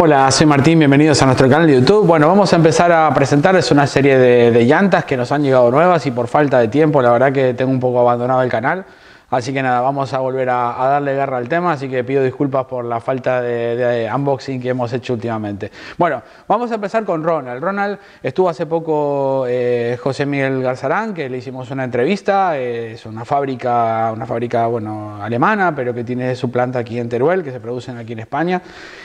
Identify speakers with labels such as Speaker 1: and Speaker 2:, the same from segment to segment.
Speaker 1: Hola, soy Martín, bienvenidos a nuestro canal de YouTube. Bueno, vamos a empezar a presentarles una serie de, de llantas que nos han llegado nuevas y por falta de tiempo, la verdad que tengo un poco abandonado el canal. Así que nada, vamos a volver a, darle garra al tema, así que pido disculpas por la falta de, unboxing que hemos hecho últimamente. Bueno, vamos a empezar con Ronald. Ronald estuvo hace poco eh, José Miguel Garzarán, que le hicimos una entrevista, eh, es una fábrica, una fábrica bueno, alemana, pero que tiene su planta aquí en Teruel, que se producen aquí en España.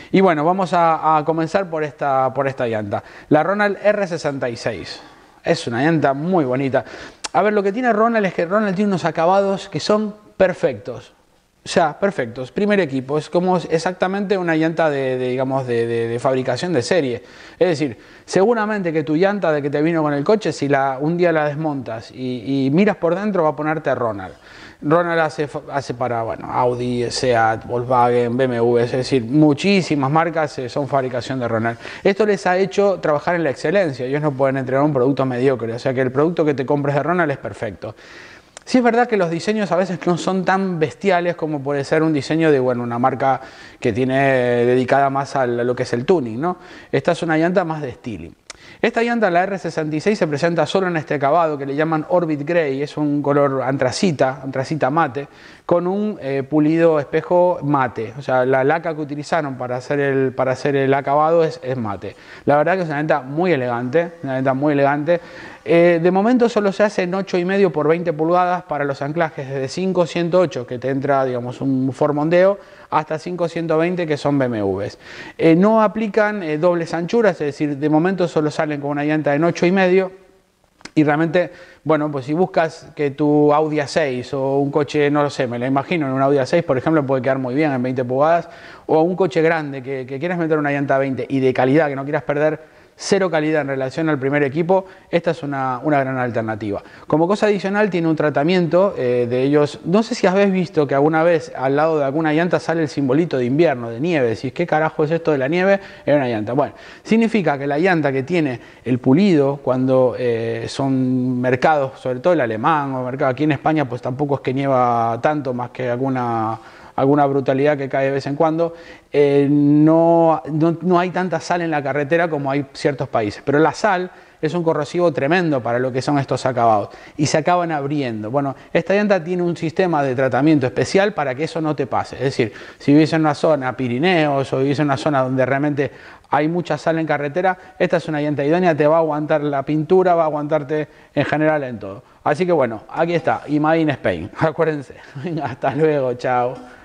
Speaker 1: Y bueno, vamos a, comenzar por esta, por esta llanta, la Ronald R66. Es una llanta muy bonita. A ver, lo que tiene Ronald es que Ronald tiene unos acabados que son perfectos sea, perfecto. primer equipo. Es como exactamente una llanta de, digamos, de, fabricación de serie. Es decir, seguramente que tu llanta de que te vino con el coche, si la, un día la desmontas y, miras por dentro, va a ponerte Ronald. Ronald hace, para bueno, Audi, SEAT, Volkswagen, BMW, es decir, muchísimas marcas eh, son fabricación de Ronald. Esto les ha hecho trabajar en la excelencia, ellos no pueden entregar un producto mediocre, o sea que el producto que te compres de Ronald es perfecto. Sí es verdad que los diseños a veces no son tan bestiales como puede ser un diseño de bueno, una marca que tiene dedicada más a lo que es el tuning. ¿no? Esta es una llanta más de styling. Esta llanta, la R66, se presenta solo en este acabado que le llaman Orbit Gray, es un color antracita, antracita mate, con un eh, pulido espejo mate. O sea, la laca que utilizaron para hacer el, para hacer el acabado es, es mate. La verdad que es una llanta muy elegante, una muy elegante. Eh, de momento solo se hace en 8,5 por 20 pulgadas para los anclajes desde 5,108, que te entra, digamos, un formondeo, hasta 5,120 que son BMWs. Eh, no aplican dobles anchuras, es decir, de momento solo salen con una llanta en 8,5 y medio y realmente, bueno, pues si buscas que tu Audi A6 o un coche, no lo sé, me la imagino, en un Audi A6, por ejemplo, puede quedar muy bien en 20 pulgadas, o un coche grande que, que quieras meter una llanta 20 y de calidad, que no quieras perder cero calidad en relación al primer equipo, esta es una, gran alternativa. Como cosa adicional tiene un tratamiento eh, de ellos, no sé si habéis visto que alguna vez al lado de alguna llanta sale el simbolito de invierno, de nieve, decís, ¿qué carajo es esto de la nieve? Es una llanta. Bueno, significa que la llanta que tiene el pulido cuando eh, son mercados, sobre todo el alemán o mercado aquí en España, pues tampoco es que nieva tanto más que alguna alguna brutalidad que cae de vez en cuando, eh, no, hay tanta sal en la carretera como hay ciertos países. Pero la sal es un corrosivo tremendo para lo que son estos acabados y se acaban abriendo. Bueno, esta llanta tiene un sistema de tratamiento especial para que eso no te pase. Es decir, si vives en una zona Pirineos o vives en una zona donde realmente hay mucha sal en carretera, esta es una llanta idónea, te va a aguantar la pintura, va a aguantarte en general en todo. Así que bueno, aquí está, Imagine Spain, acuérdense. Hasta luego, chao.